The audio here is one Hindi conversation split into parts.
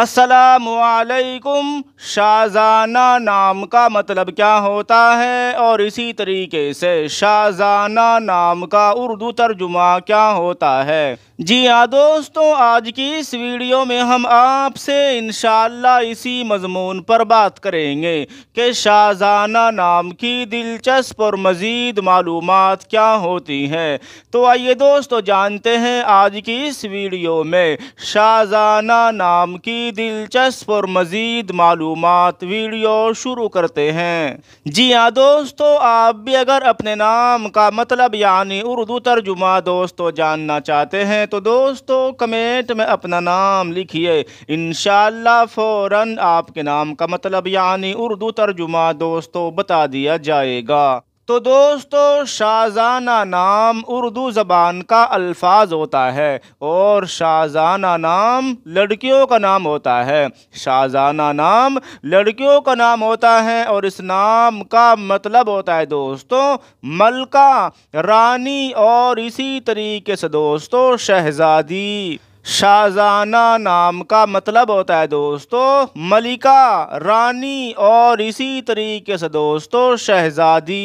असलकुम शाहजाना नाम का मतलब क्या होता है और इसी तरीके से शाहजाना नाम का उर्दू तर्जुमा क्या होता है जी हाँ दोस्तों आज की इस वीडियो में हम आपसे इन इसी मजमून पर बात करेंगे कि शाहजाना नाम की दिलचस्प और मज़ीद मालूम क्या होती हैं तो आइए दोस्तों जानते हैं आज की इस वीडियो में शाहजाना नाम की ही दिलचस्प और मज़ीद मालूम वीडियो शुरू करते हैं जी हाँ दोस्तों आप भी अगर अपने नाम का मतलब यानी उर्दू तर्जुमा दोस्तों जानना चाहते हैं तो दोस्तों कमेंट में अपना नाम लिखिए इन फ़ौर आपके नाम का मतलब यानी उर्दू तर्जुमा दोस्तों बता दिया जाएगा तो दोस्तों शाहजाना नाम उर्दू ज़बान का अल्फाज होता है और शाहजाना नाम लड़कियों का नाम होता है शाहजाना नाम लड़कियों का नाम होता है और इस नाम का मतलब होता है दोस्तों मलका रानी और इसी तरीके से दोस्तों शहज़ादी शाहजाना नाम का मतलब होता है दोस्तों मलिका रानी और इसी तरीके से दोस्तों शहजादी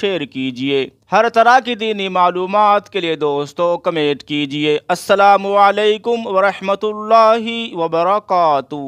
शेयर कीजिए हर तरह की दीनी मालूम के लिए दोस्तों कमेंट कीजिए असलकम वरहमल वबरकू